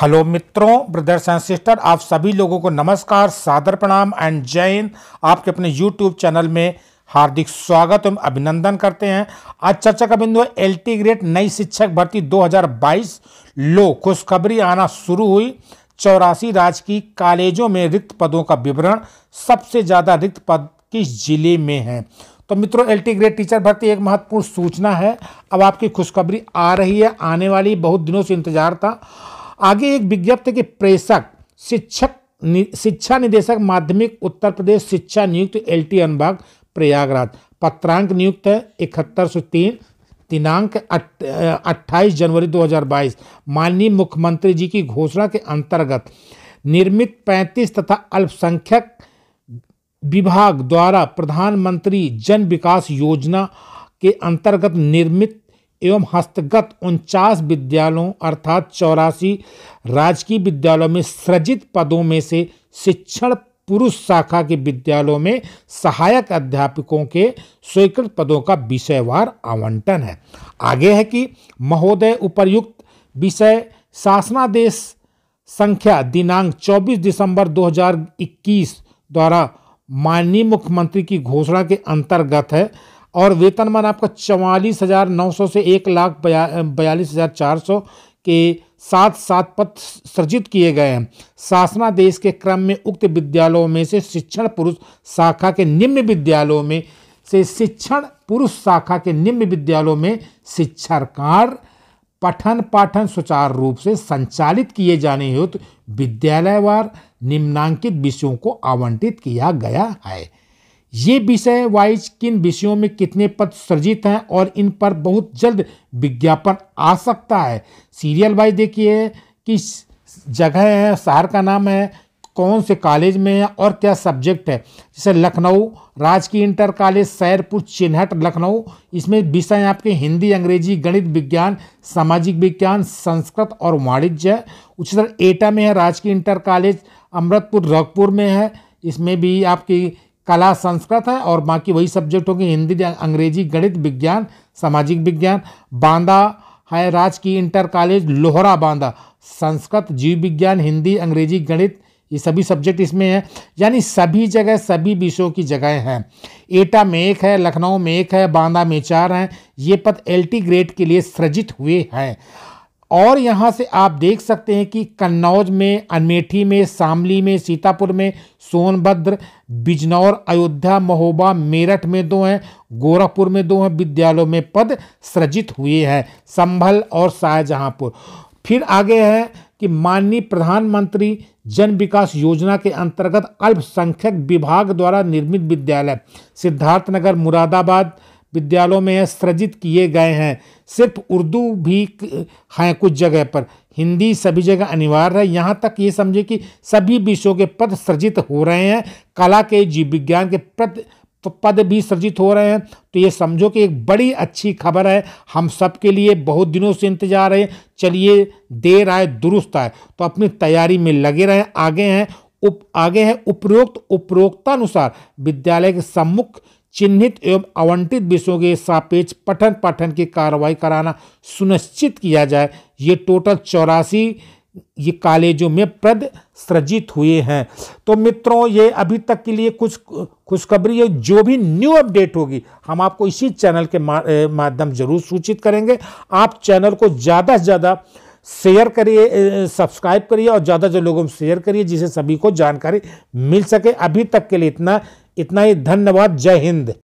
hello मित्रों brothers and sister आप सभी लोगों को नमस्कार सादर प्रणाम एंड जैन आपके अपने यूट्यूब चैनल में हार्दिक स्वागत एवं अभिनंदन करते हैं आज चर्चा का बिंदु है एल ग्रेड नई शिक्षक भर्ती 2022 लो खुशखबरी आना शुरू हुई चौरासी राज्य की कॉलेजों में रिक्त पदों का विवरण सबसे ज़्यादा रिक्त पद किस जिले में है तो मित्रों एल टी ग्रेड टीचर भर्ती एक महत्वपूर्ण सूचना है अब आपकी खुशखबरी आ रही है आने वाली बहुत दिनों से इंतजार था आगे एक विज्ञप्ति के प्रेषक शिक्षक नि, शिक्षा निदेशक माध्यमिक उत्तर प्रदेश शिक्षा नियुक्त एल टी अनुभाग प्रयागराज पत्रांक नियुक्त है इकहत्तर सौ तीन दिनांक अट्ठाईस जनवरी 2022 माननीय मुख्यमंत्री जी की घोषणा के अंतर्गत निर्मित 35 तथा अल्पसंख्यक विभाग द्वारा प्रधानमंत्री जन विकास योजना के अंतर्गत निर्मित एवं हस्तगत उनचास विद्यालयों अर्थात चौरासी राजकीय विद्यालयों में सृजित पदों में से शिक्षण पुरुष शाखा के विद्यालयों में सहायक अध्यापकों के स्वीकृत पदों का विषयवार आवंटन है आगे है कि महोदय उपर्युक्त विषय शासनादेश संख्या दिनांक 24 दिसंबर 2021 द्वारा माननीय मुख्यमंत्री की घोषणा के अंतर्गत है और वेतनमान आपका चवालीस हज़ार नौ सौ से एक लाख बया बयालीस हज़ार चार सौ के साथ सात पद सृजित किए गए हैं शासनादेश के क्रम में उक्त विद्यालयों में से शिक्षण पुरुष शाखा के निम्न विद्यालयों में से शिक्षण पुरुष शाखा के निम्न विद्यालयों में शिक्षण कार्य पठन पाठन सुचारू रूप से संचालित किए जाने हेतु विद्यालयवार निम्नांकित विषयों को आवंटित किया गया है ये विषय वाइज किन विषयों में कितने पद सृजित हैं और इन पर बहुत जल्द विज्ञापन आ सकता है सीरियल वाइज देखिए कि जगह है शहर का नाम है कौन से कॉलेज में है और क्या सब्जेक्ट है जैसे लखनऊ राजकीय इंटर कॉलेज सैरपुर चिन्हट लखनऊ इसमें विषय आपके हिंदी अंग्रेजी गणित विज्ञान सामाजिक विज्ञान संस्कृत और वाणिज्य है उसी तरह एटा में है राजकीय इंटर कॉलेज अमृतपुर रघपुर में है इसमें भी आपकी कला संस्कृत है और बाकी वही सब्जेक्ट होंगे हिंदी अंग्रेजी गणित विज्ञान सामाजिक विज्ञान बांदा है राजकीय इंटर कॉलेज लोहरा बांदा संस्कृत जीव विज्ञान हिंदी अंग्रेजी गणित ये सभी सब्जेक्ट इसमें है यानी सभी जगह सभी विषयों की जगह हैं एटा में एक है लखनऊ में एक है बांदा में चार हैं ये पद एल्टी ग्रेड के लिए सृजित हुए हैं और यहाँ से आप देख सकते हैं कि कन्नौज में अमेठी में शामली में सीतापुर में सोनभद्र बिजनौर अयोध्या महोबा मेरठ में दो हैं गोरखपुर में दो हैं विद्यालयों में पद सृजित हुए हैं संभल और शाहजहाँपुर फिर आगे है कि माननीय प्रधानमंत्री जन विकास योजना के अंतर्गत अल्पसंख्यक विभाग द्वारा निर्मित विद्यालय सिद्धार्थनगर मुरादाबाद विद्यालयों में सृजित किए गए हैं सिर्फ उर्दू भी हैं कुछ जगह पर हिंदी सभी जगह अनिवार्य है यहाँ तक ये समझे कि सभी विषयों के पद सृजित हो रहे हैं कला के जीव विज्ञान के पद तो पद भी सृजित हो रहे हैं तो ये समझो कि एक बड़ी अच्छी खबर है हम सब के लिए बहुत दिनों से इंतजार है चलिए देर आए दुरुस्त आए तो अपनी तैयारी में लगे रहें आगे हैं उप आगे हैं उपरोक्त उपरोक्तानुसार विद्यालय के सम्मुख चिन्हित एवं आवंटित विषयों के सापेक्ष पठन पाठन की कार्रवाई कराना सुनिश्चित किया जाए ये टोटल चौरासी ये कॉलेजों में पद सृजित हुए हैं तो मित्रों ये अभी तक के लिए कुछ खुशखबरी है जो भी न्यू अपडेट होगी हम आपको इसी चैनल के माध्यम जरूर सूचित करेंगे आप चैनल को ज़्यादा से ज़्यादा शेयर करिए सब्सक्राइब करिए और ज़्यादा से लोगों में शेयर करिए जिसे सभी को जानकारी मिल सके अभी तक के लिए इतना इतना ही धन्यवाद जय हिंद